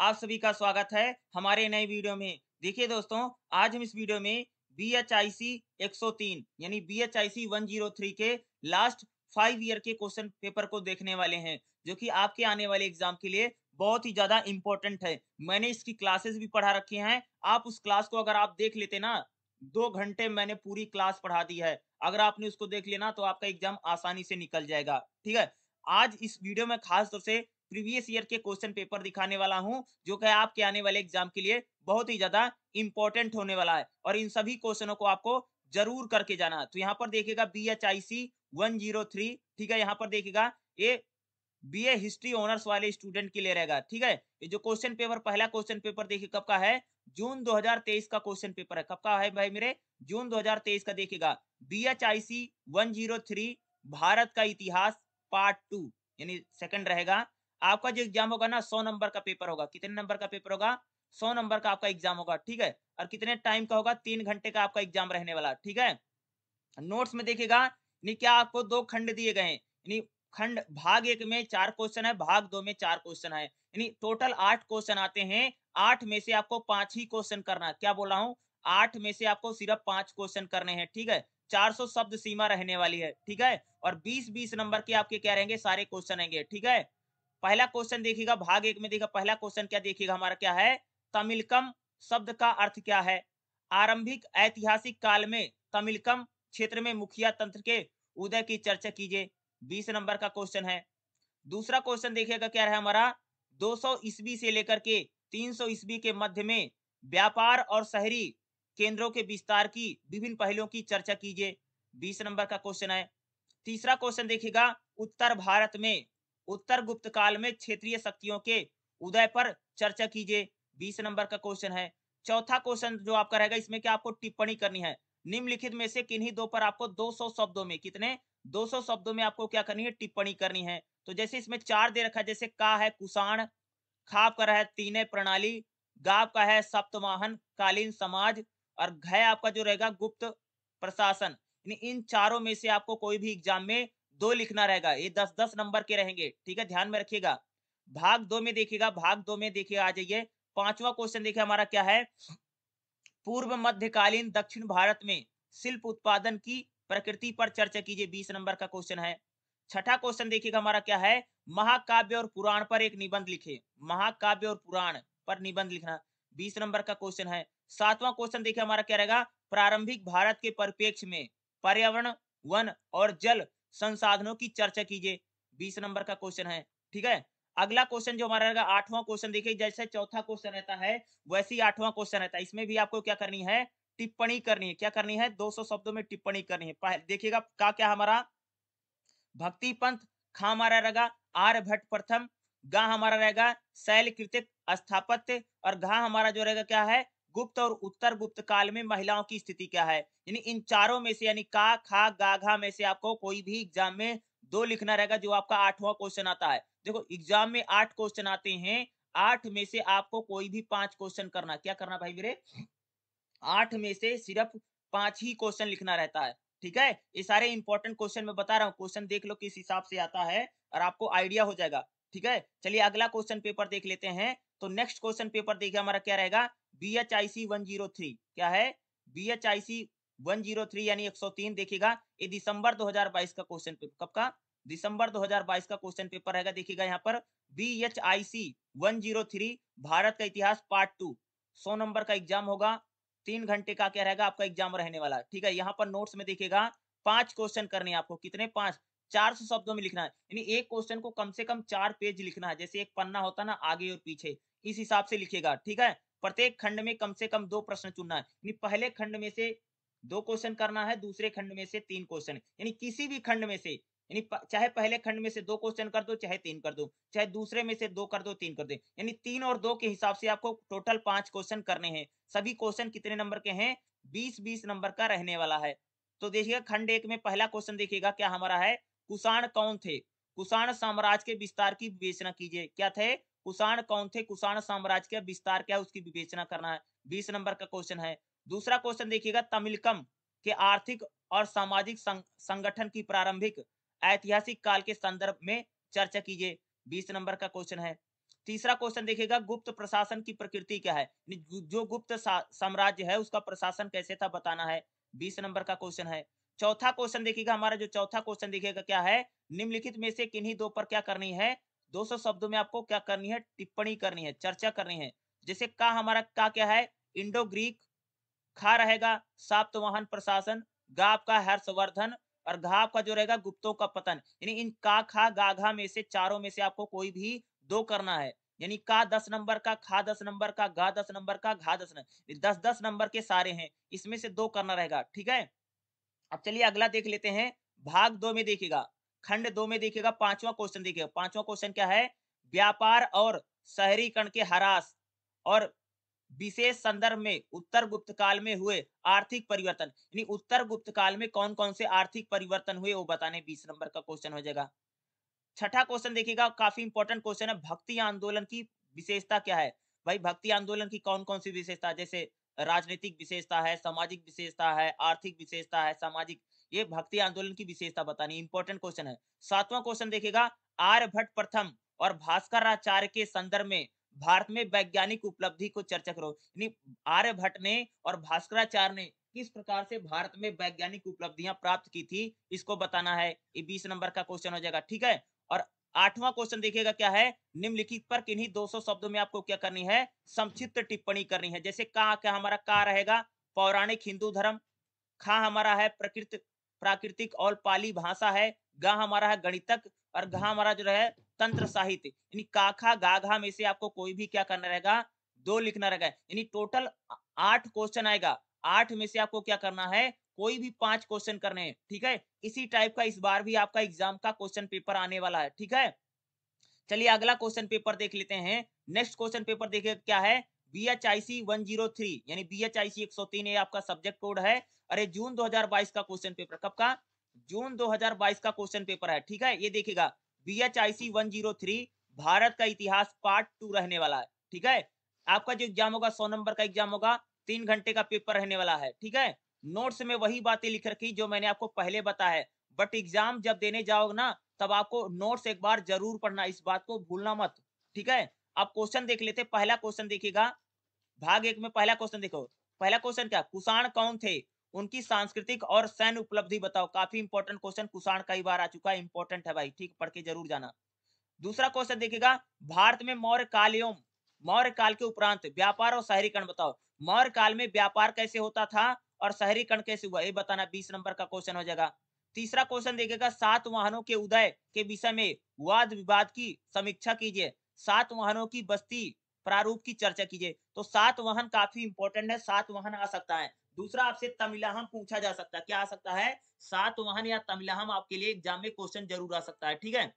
आप सभी का स्वागत है हमारे नए वीडियो में देखिए दोस्तों आज हम इस वीडियो में बी एच आई सी एक सौ तीन यानी B H I C one zero three के लास्ट फाइव ईयर के क्वेश्चन पेपर को देखने वाले हैं जो कि आपके आने वाले एग्जाम के लिए बहुत ही ज्यादा इंपॉर्टेंट है मैंने इसकी क्लासेस भी पढ़ा रखी हैं आप उस क्लास को अगर आप देख लेते ना दो घंटे मैंने पूरी क्लास पढ़ा दी है अगर आपने उसको देख लेना तो आपका एग्जाम आसानी से निकल जाएगा ठीक है आज इस वीडियो में खास तौर से प्रीवियस ईयर के क्वेश्चन पेपर दिखाने वाला हूँ जो कि आपके आने वाले एग्जाम के लिए बहुत ही ज्यादा इंपॉर्टेंट होने वाला है और इन सभी क्वेश्चनों को आपको जरूर करके जाना तो यहाँ पर देखेगा B H I C one zero three ठीक है यहाँ पर देखेगा ये बी ए हिस्ट्री ऑनर्स वाले स्टूडेंट के लिए रहेगा ठीक है ये जो क्वेश्चन पेपर पहला क्वेश्चन पेपर देखिए कब का है जून 2023 का क्वेश्चन पेपर है कब का है भाई मेरे जून 2023 का देखिएगा B H I C one zero three Bharat का इतिहास पार्ट टू यानी सेकंड रहेगा आपका जो एग्जाम होगा ना सौ नंबर का पेपर होगा कितने नंबर का पेपर होगा सौ नंबर का आपका एग्जाम होगा ठीक है और कितने टाइम का होगा तीन घंटे का आपका एग्जाम रहने वाला ठीक है नोट्स में देखेगा क्या आपको दो खंड दिए गए खंड भाग एक में चार क्वेश्चन है भाग दो में चार क्वेश्चन है यानी टोटल आठ क्वेश्चन आते हैं आठ में से आपको पांच ही क्वेश्चन करना क्या बोला हूँ आठ में से आपको सिर्फ पांच क्वेश्चन करने हैं ठीक है 400 शब्द सीमा रहने वाली है ठीक है और 20 20 नंबर के आपके क्या रहेंगे सारे क्वेश्चन आएंगे ठीक है पहला क्वेश्चन देखिएगा भाग एक में देखिएगा पहला क्वेश्चन क्या देखिएगा हमारा क्या है तमिलकम शब्द का अर्थ क्या है आरंभिक ऐतिहासिक काल में तमिलकम क्षेत्र में मुखिया तंत्र के उदय की चर्चा कीजिए बीस नंबर का क्वेश्चन है दूसरा क्वेश्चन देखिएगा क्या है हमारा दो ईस्वी से लेकर के तीन ईस्वी के मध्य में व्यापार और शहरी केंद्रों के विस्तार की विभिन्न पहलुओं की चर्चा कीजिए बीस नंबर का क्वेश्चन है तीसरा क्वेश्चन देखिएगा उत्तर भारत में उत्तर गुप्त काल में क्षेत्रीय शक्तियों के उदय पर चर्चा कीजिए बीस नंबर का क्वेश्चन है चौथा क्वेश्चन जो आपका रहेगा इसमें क्या आपको टिप्पणी करनी है निम्नलिखित में से किन्हीं दो पर आपको 200 शब्दों में कितने 200 शब्दों में आपको क्या करनी है टिप्पणी करनी है तो जैसे इसमें चार दे रखा है जैसे का है कुषाण खाप का है तीन प्रणाली गाप का है सप्तवाहन कालीन समाज और घय आपका जो रहेगा गुप्त प्रशासन इन चारों में से आपको कोई भी एग्जाम में दो लिखना रहेगा ये दस दस नंबर के रहेंगे ठीक है ध्यान में रखिएगा भाग दो में देखिएगा भाग दो में देखिएगा आ जाइए पांचवा क्वेश्चन देखिए हमारा क्या है पूर्व मध्यकालीन दक्षिण भारत में शिल्प उत्पादन की प्रकृति पर चर्चा कीजिए बीस नंबर का क्वेश्चन है छठा क्वेश्चन देखिएगा हमारा क्या है महाकाव्य और पुराण पर एक निबंध लिखे महाकाव्य और पुराण पर निबंध लिखना बीस नंबर का क्वेश्चन है सातवां क्वेश्चन देखिए हमारा क्या रहेगा प्रारंभिक भारत के परिपेक्ष में पर्यावरण वन और जल संसाधनों की चर्चा कीजिए बीस नंबर का क्वेश्चन है ठीक है अगला क्वेश्चन जो हमारा रहेगा आठवां क्वेश्चन देखिए जैसे चौथा क्वेश्चन रहता है वैसे ही आठवां क्वेश्चन रहता है इसमें भी आपको क्या करनी है टिप्पणी करनी है क्या करनी है 200 शब्दों में टिप्पणी करनी है देखिएगा का क्या हमारा भक्ति पंथ खा हमारा रहेगा आर भट्ट प्रथम गा हमारा रहेगा शैल कृतिक स्थापत्य और घा हमारा जो रहेगा क्या है गुप्त और उत्तर गुप्त काल में महिलाओं की स्थिति क्या है यानी इन चारों में से यानी का खा गाघा में से आपको कोई भी एग्जाम में दो लिखना रहेगा जो आपका आठवां क्वेश्चन आता है देखो एग्जाम में आठ क्वेश्चन आते हैं आठ में से आपको कोई भी पांच क्वेश्चन करना क्या करना भाई मेरे आठ में से सिर्फ पांच ही क्वेश्चन लिखना रहता है ठीक है ये सारे इंपॉर्टेंट क्वेश्चन में बता रहा हूँ क्वेश्चन देख लो किस हिसाब से आता है और आपको आइडिया हो जाएगा ठीक है चलिए अगला क्वेश्चन पेपर देख लेते हैं तो नेक्स्ट क्वेश्चन पेपर देखिए हमारा क्या रहेगा B H I C one zero three क्या है B H I C one zero three यानी एक सौ तीन देखिएगा ये दिसंबर दो हजार बाईस का क्वेश्चन पेपर कब का दिसंबर दो हजार बाईस का क्वेश्चन पेपर रहेगा देखिएगा यहाँ पर B H I C one zero three Bharat का इतिहास पार्ट टू सौ नंबर का एग्जाम होगा तीन घंटे का क्या रहेगा आपका एग्जाम रहने वाला है ठीक है यहाँ पर नोट्स में देखिएगा पांच क्वेश्चन करने आपको कितने पांच चार सौ शब्दों में लिखना है यानी एक क्वेश्चन को कम से कम चार पेज लिखना है जैसे एक पन्ना होता है ना आगे और पीछे इस हिसाब से लिखेगा ठीक है प्रत्येक खंड में कम से कम दो प्रश्न चुनना है पहले खंड में से दो क्वेश्चन करना है दूसरे खंड में से तीन क्वेश्चन यानी किसी भी खंड में से यानी चाहे पहले खंड में से दो क्वेश्चन कर दो चाहे तीन कर दो चाहे दूसरे में से दो कर दो तीन कर दो यानी तीन और दो के हिसाब से आपको टोटल पांच क्वेश्चन करने हैं सभी क्वेश्चन कितने नंबर के हैं बीस बीस नंबर का रहने वाला है तो देखिएगा खंड एक में पहला क्वेश्चन देखिएगा क्या हमारा है कुषाण कौन थे कुषाण साम्राज्य के विस्तार की विवेचना कीजिए क्या थे कुषाण कौन थे कुषाण साम्राज्य का विस्तार क्या है उसकी विवेचना करना है बीस नंबर का क्वेश्चन है दूसरा क्वेश्चन देखिएगा तमिलकम के आर्थिक और सामाजिक संगठन की प्रारंभिक ऐतिहासिक काल के संदर्भ में चर्चा कीजिए बीस नंबर का क्वेश्चन है तीसरा क्वेश्चन देखिएगा गुप्त प्रशासन की प्रकृति क्या है जो गुप्त साम्राज्य है उसका प्रशासन कैसे था बताना है बीस नंबर का क्वेश्चन है चौथा क्वेश्चन देखिएगा हमारा जो चौथा क्वेश्चन देखिएगा क्या है निम्नलिखित में से किन्हीं दो पर क्या करनी है 200 शब्दों में आपको क्या करनी है टिप्पणी करनी है चर्चा करनी है जैसे का हमारा का क्या है इंडो ग्रीक खा रहेगा वाहन प्रशासन गाप का हर्षवर्धन और घाप का जो रहेगा गुप्तों का पतन यानी इन का खा गाघा में से चारों में से आपको कोई भी दो करना है यानी का दस नंबर का खा दस नंबर का गा दस नंबर का घा दस नंबर दस दस नंबर के सारे हैं इसमें से दो करना रहेगा ठीक है अब चलिए अगला देख लेते हैं भाग दो में देखिएगा खंड दो में देखिएगा पांचवा क्वेश्चन देखिएगा पांचवा क्वेश्चन क्या है व्यापार और शहरीकरण के हरास और विशेष संदर्भ में उत्तर गुप्त काल में हुए आर्थिक परिवर्तन यानी उत्तर गुप्त काल में कौन कौन से आर्थिक परिवर्तन हुए वो बताने बीस नंबर का क्वेश्चन हो जाएगा छठा क्वेश्चन देखिएगा काफी इंपॉर्टेंट क्वेश्चन है भक्ति आंदोलन की विशेषता क्या है भाई भक्ति आंदोलन की कौन कौन सी विशेषता जैसे राजनीतिक विशेषता है सामाजिक विशेषता है आर्थिक विशेषता है सामाजिक ये भक्ति आंदोलन की विशेषता बतानी इंपॉर्टेंट क्वेश्चन है सातवां क्वेश्चन देखिएगा आर्यभट्ट प्रथम और भास्कर आचार्य के संदर्भ में भारत में वैज्ञानिक उपलब्धि को चर्चा करो यानी आर्यभट्ट ने और भास्कराचार्य ने किस प्रकार से भारत में वैज्ञानिक उपलब्धियां प्राप्त की थी इसको बताना है ये बीस नंबर का क्वेश्चन हो जाएगा ठीक है और आठवां क्वेश्चन देखिएगा क्या है निम्नलिखित पर किन्हीं 200 शब्दों में आपको क्या करनी है संक्षिप्त टिप्पणी करनी है जैसे का क्या हमारा का रहेगा पौराणिक हिंदू धर्म खा हमारा है प्रकृति प्राकृतिक और पाली भाषा है गा हमारा है गणितक और घा हमारा जो है तंत्र साहित्य यानी काखा गाघा में से आपको कोई भी क्या करना रहेगा दो लिखना रहेगा यानी टोटल आठ क्वेश्चन आएगा आठ में से आपको क्या करना है कोई भी पांच क्वेश्चन करने हैं ठीक है इसी टाइप का इस बार भी आपका एग्जाम का क्वेश्चन पेपर आने वाला है ठीक है चलिए अगला क्वेश्चन पेपर देख लेते हैं नेक्स्ट क्वेश्चन पेपर देखिए क्या है B H I C one zero three यानी बी एच आई सी एक सौ तीन आपका सब्जेक्ट कोड है अरे जून 2022 का क्वेश्चन पेपर कब का जून 2022 का क्वेश्चन पेपर है ठीक है ये देखिएगा B H I C one zero three Bharat का इतिहास पार्ट टू रहने वाला है ठीक है आपका जो एग्जाम होगा सौ नंबर का एग्जाम होगा तीन घंटे का पेपर रहने वाला है ठीक है नोट्स में वही बातें लिख रखी जो मैंने आपको पहले बताया है बट एग्जाम जब देने जाओगे ना तब आपको नोट्स एक बार जरूर पढ़ना इस बात को भूलना मत ठीक है आप क्वेश्चन देख लेते पहला क्वेश्चन देखिएगा भाग एक में पहला क्वेश्चन देखो पहला क्वेश्चन क्या कुषाण कौन थे उनकी सांस्कृतिक और सैन्य उपलब्धि बताओ काफी इंपॉर्टेंट क्वेश्चन कुषाण कई बार आ चुका है इंपॉर्टेंट है भाई ठीक पढ़ के जरूर जाना दूसरा क्वेश्चन देखिएगा भारत में मौर्य कालियों मौर्य काल के उपरांत व्यापार और शहरीकरण बताओ मौर्य काल में व्यापार कैसे होता था और शहरीकरण कैसे हुआ ये बताना बीस नंबर का क्वेश्चन हो जाएगा तीसरा क्वेश्चन देखेगा सात वाहनों के उदय के विषय में वाद विवाद की समीक्षा कीजिए सात वाहनों की बस्ती प्रारूप की चर्चा कीजिए तो सात वाहन काफी इंपोर्टेंट है सात वाहन आ सकता है दूसरा आपसे तमिलाहम पूछा जा सकता है क्या आ सकता है सात वाहन या तमिलाहम आपके लिए एग्जाम में क्वेश्चन जरूर आ सकता है ठीक है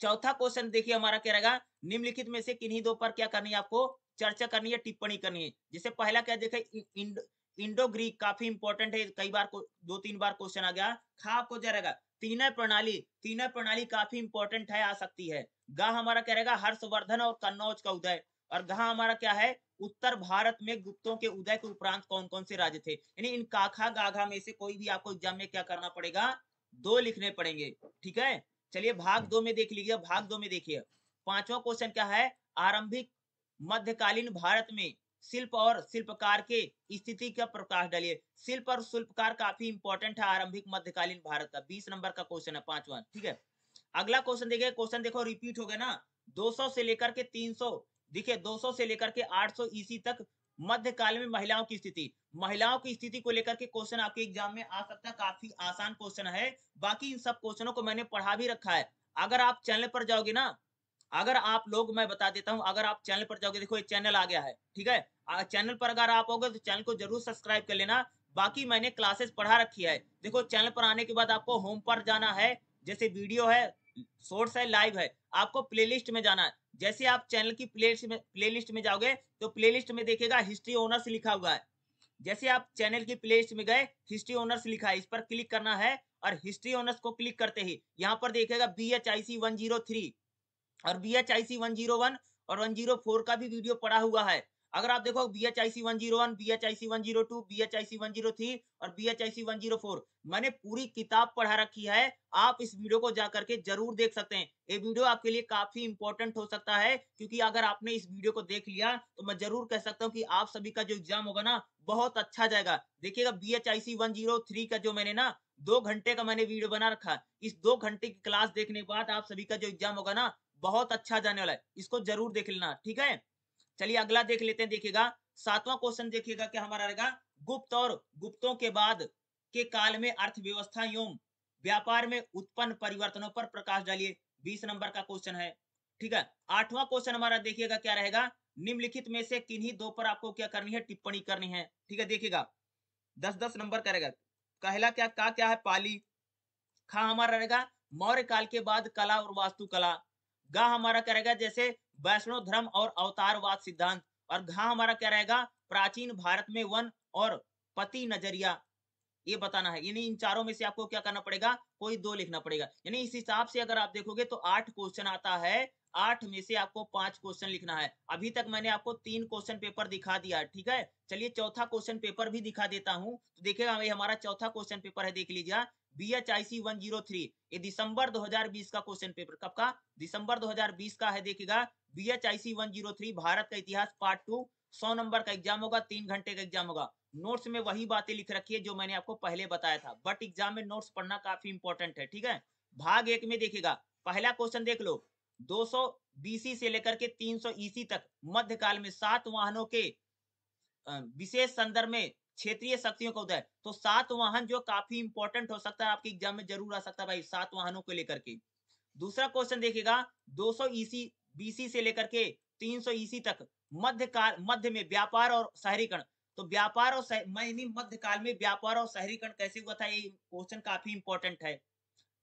चौथा क्वेश्चन देखिए हमारा क्या रहेगा निम्नलिखित में से किन्हीं दो पर क्या करनी है आपको चर्चा करनी है टिप्पणी करनी है जैसे पहला क्या देखे इंड, इंडो ग्रीक काफी इंपॉर्टेंट है कई बार दो तीन बार क्वेश्चन आ गया खा आपको क्या रहेगा तीनय प्रणाली तीनय प्रणाली काफी इंपॉर्टेंट है आ सकती है गा हमारा क्या रहेगा हर्षवर्धन और कन्नौज का उदय और घा हमारा क्या है उत्तर भारत में गुप्तों के उदय के उपरांत कौन कौन से राज्य थे यानी इन काखा गाघा में से कोई भी आपको एग्जाम में क्या करना पड़ेगा दो लिखने पड़ेंगे ठीक है चलिए भाग दो में देख लीजिए भाग दो में देखिए पांचवा क्वेश्चन क्या है आरंभिक मध्यकालीन भारत में शिल्प और शिल्पकार के स्थिति का प्रकाश डालिए शिल्प और शिल्पकार काफी इंपॉर्टेंट है आरंभिक मध्यकालीन भारत का बीस नंबर का क्वेश्चन है पांचवा ठीक है अगला क्वेश्चन देखिए क्वेश्चन देखो रिपीट हो गया ना 200 से लेकर के 300 देखिए 200 से लेकर के 800 ईसी तक मध्यकाल में महिलाओं की स्थिति महिलाओं की स्थिति को लेकर के क्वेश्चन आपके एग्जाम में आ सकता है काफी आसान क्वेश्चन है बाकी इन सब क्वेश्चनों को मैंने पढ़ा भी रखा है अगर आप चैनल पर जाओगे ना अगर आप लोग मैं बता देता हूं अगर आप चैनल पर जाओगे देखो ये चैनल आ गया है ठीक है चैनल पर अगर आप होगे तो चैनल को जरूर सब्सक्राइब कर लेना बाकी मैंने क्लासेस पढ़ा रखी है देखो चैनल पर आने के बाद आपको होम पर जाना है जैसे वीडियो है सोर्स है लाइव है आपको प्लेलिस्ट में जाना है जैसे आप चैनल की प्लेलिस्ट में प्लेलिस्ट में जाओगे तो प्लेलिस्ट में देखेगा हिस्ट्री ओनर्स लिखा हुआ है जैसे आप चैनल की प्लेलिस्ट में गए हिस्ट्री ओनर्स लिखा है इस पर क्लिक करना है और हिस्ट्री ओनर्स को क्लिक करते ही यहाँ पर देखेगा B H I C one zero three और B H I C one zero one और वन जीरो फोर का भी वीडियो पड़ा हुआ है अगर आप देखो B H I C one zero one B H I C one zero two B H one zero three और B H I C one zero four मैंने पूरी किताब पढ़ा रखी है आप इस वीडियो को जा करके जरूर देख सकते हैं ये वीडियो आपके लिए काफी इंपॉर्टेंट हो सकता है क्योंकि अगर आपने इस वीडियो को देख लिया तो मैं जरूर कह सकता हूँ कि आप सभी का जो एग्जाम होगा ना बहुत अच्छा जाएगा देखिएगा B H I C one zero three का जो मैंने ना दो घंटे का मैंने वीडियो बना रखा इस दो घंटे की क्लास देखने के बाद आप सभी का जो एग्जाम होगा ना बहुत अच्छा जाने वाला है इसको जरूर देख लेना ठीक है चलिए अगला देख लेते हैं देखिएगा सातवां क्वेश्चन देखिएगा क्या हमारा रहेगा गुप्त और गुप्तों के बाद के काल में अर्थव्यवस्था एवं व्यापार में उत्पन्न परिवर्तनों पर प्रकाश डालिए बीस नंबर का क्वेश्चन है ठीक है आठवां क्वेश्चन हमारा देखिएगा क्या रहेगा निम्नलिखित में से किन्हीं दो पर आपको क्या करनी है टिप्पणी करनी है ठीक है देखिएगा दस दस नंबर करेगा कहला क्या का क्या है पाली खा हमारा रहेगा मौर्य काल के बाद कला और वास्तुकला गा हमारा करेगा जैसे वैष्णव धर्म और अवतारवाद सिद्धांत और घा हमारा क्या रहेगा प्राचीन भारत में वन और पति नजरिया ये बताना है यानी इन चारों में से आपको क्या करना पड़ेगा कोई दो लिखना पड़ेगा यानी इस हिसाब से अगर आप देखोगे तो आठ क्वेश्चन आता है आठ में से आपको पांच क्वेश्चन लिखना है अभी तक मैंने आपको तीन क्वेश्चन पेपर दिखा दिया ठीक है चलिए चौथा क्वेश्चन पेपर भी दिखा देता हूं तो देखिएगा भाई हमारा चौथा क्वेश्चन पेपर है देख लीजिए B H I C one zero three ये दिसंबर 2020 का क्वेश्चन पेपर कब का दिसंबर 2020 का है देखिएगा B H I C one zero three Bharat का इतिहास पार्ट टू सौ नंबर का एग्जाम होगा तीन घंटे का एग्जाम होगा नोट्स में वही बातें लिख रखी है जो मैंने आपको पहले बताया था बट एग्जाम में नोट्स पढ़ना काफी इंपॉर्टेंट है ठीक है भाग एक में देखेगा पहला क्वेश्चन देख लो 200 बीसी से लेकर के 300 ईसी e तक मध्यकाल में सात वाहनों के विशेष संदर्भ में क्षेत्रीय शक्तियों का उदय तो सात वाहन जो काफी इंपॉर्टेंट हो सकता है आपके एग्जाम में जरूर आ सकता है भाई सात वाहनों को लेकर के दूसरा क्वेश्चन देखेगा 200 ईसी बीसी से लेकर के 300 ईसी e तक मध्य काल मध्य में व्यापार और शहरीकरण तो व्यापार और मैं मध्य काल में व्यापार और शहरीकरण कैसे हुआ था ये क्वेश्चन काफी इंपॉर्टेंट है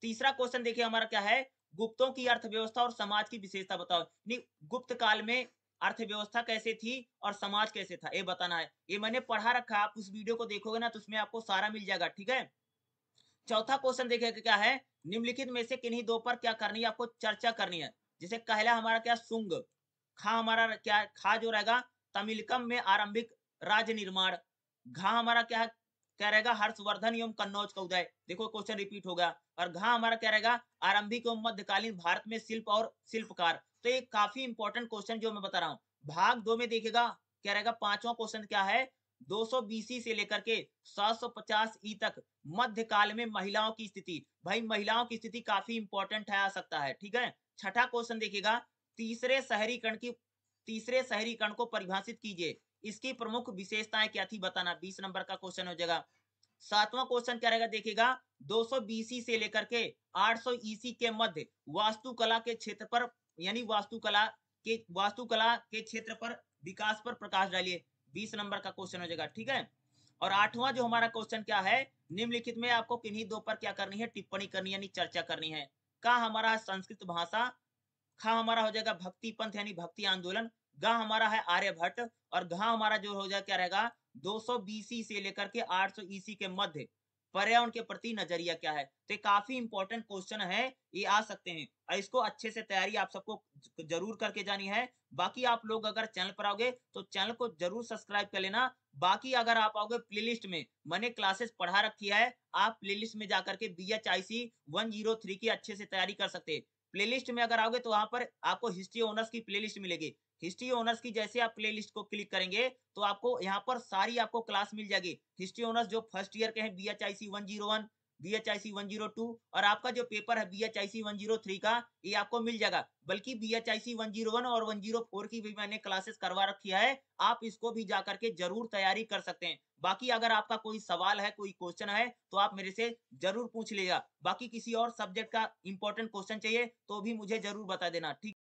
तीसरा क्वेश्चन देखिए हमारा क्या है गुप्तों की अर्थव्यवस्था और समाज की विशेषता बताओ नहीं गुप्त काल में अर्थव्यवस्था कैसे थी और समाज कैसे था ये बताना है ये मैंने पढ़ा रखा आप उस वीडियो को देखोगे ना तो उसमें आपको सारा मिल जाएगा ठीक है चौथा क्वेश्चन देखिए क्या है निम्नलिखित में से किन्हीं दो पर क्या करनी है आपको चर्चा करनी है जैसे कहला हमारा क्या सुंग खा हमारा क्या खा जो रहेगा तमिलकम में आरंभिक राज्य निर्माण घा हमारा क्या क्या रहेगा हर्षवर्धन एवं कन्नौज का उदय देखो क्वेश्चन रिपीट होगा और घा हमारा क्या रहेगा आरंभिक एवं मध्यकालीन भारत में शिल्प और शिल्पकार तो ये काफी इंपॉर्टेंट क्वेश्चन जो मैं बता रहा हूँ भाग दो में देखेगा क्या रहेगा पांचवा क्वेश्चन क्या है 200 बीसी से लेकर के 750 ई तक मध्य काल में महिलाओं की स्थिति भाई महिलाओं की स्थिति काफी इंपॉर्टेंट है आ सकता है ठीक है छठा क्वेश्चन देखिएगा तीसरे शहरीकरण की तीसरे शहरीकरण को परिभाषित कीजिए इसकी प्रमुख विशेषताएं क्या थी बताना बीस नंबर का क्वेश्चन हो जाएगा सातवां क्वेश्चन क्या रहेगा देखेगा 200 बीसी से लेकर के 800 ईसी के मध्य वास्तुकला के क्षेत्र पर यानी वास्तुकला के वास्तुकला के क्षेत्र पर विकास पर प्रकाश डालिए बीस नंबर का क्वेश्चन हो जाएगा ठीक है और आठवां जो हमारा क्वेश्चन क्या है निम्नलिखित में आपको किन्हीं दो पर क्या करनी है टिप्पणी करनी यानी चर्चा करनी है का हमारा संस्कृत भाषा खा हमारा हो जाएगा भक्ति पंथ यानी भक्ति आंदोलन गा हमारा है आर्यभट्ट और घा हमारा जो हो जाए क्या रहेगा 200 बीसी से लेकर के 800 ईसी e के मध्य पर्यावरण के प्रति नजरिया क्या है तो काफी इंपॉर्टेंट क्वेश्चन है ये आ सकते हैं और इसको अच्छे से तैयारी आप सबको जरूर करके जानी है बाकी आप लोग अगर चैनल पर आओगे तो चैनल को जरूर सब्सक्राइब कर लेना बाकी अगर आप आओगे प्लेलिस्ट में मैंने क्लासेस पढ़ा रखी है आप प्लेलिस्ट में जाकर के B H I C one zero three की अच्छे से तैयारी कर सकते हैं प्लेलिस्ट में अगर आओगे तो वहां पर आपको हिस्ट्री ऑनर्स की प्लेलिस्ट मिलेगी हिस्ट्री ऑनर्स की जैसे आप प्लेलिस्ट को क्लिक करेंगे तो आपको यहाँ पर सारी आपको क्लास मिल जाएगी हिस्ट्री ऑनर्स जो फर्स्ट ईयर के हैं B H I C one zero one B H I C one zero two और आपका जो पेपर है B H I C one zero three का ये आपको मिल जाएगा बल्कि B H I C one zero one और वन जीरो फोर की भी मैंने क्लासेस करवा रखी है आप इसको भी जा करके जरूर तैयारी कर सकते हैं बाकी अगर आपका कोई सवाल है कोई क्वेश्चन है तो आप मेरे से जरूर पूछ लेगा बाकी किसी और सब्जेक्ट का इंपॉर्टेंट क्वेश्चन चाहिए तो भी मुझे जरूर बता देना ठीक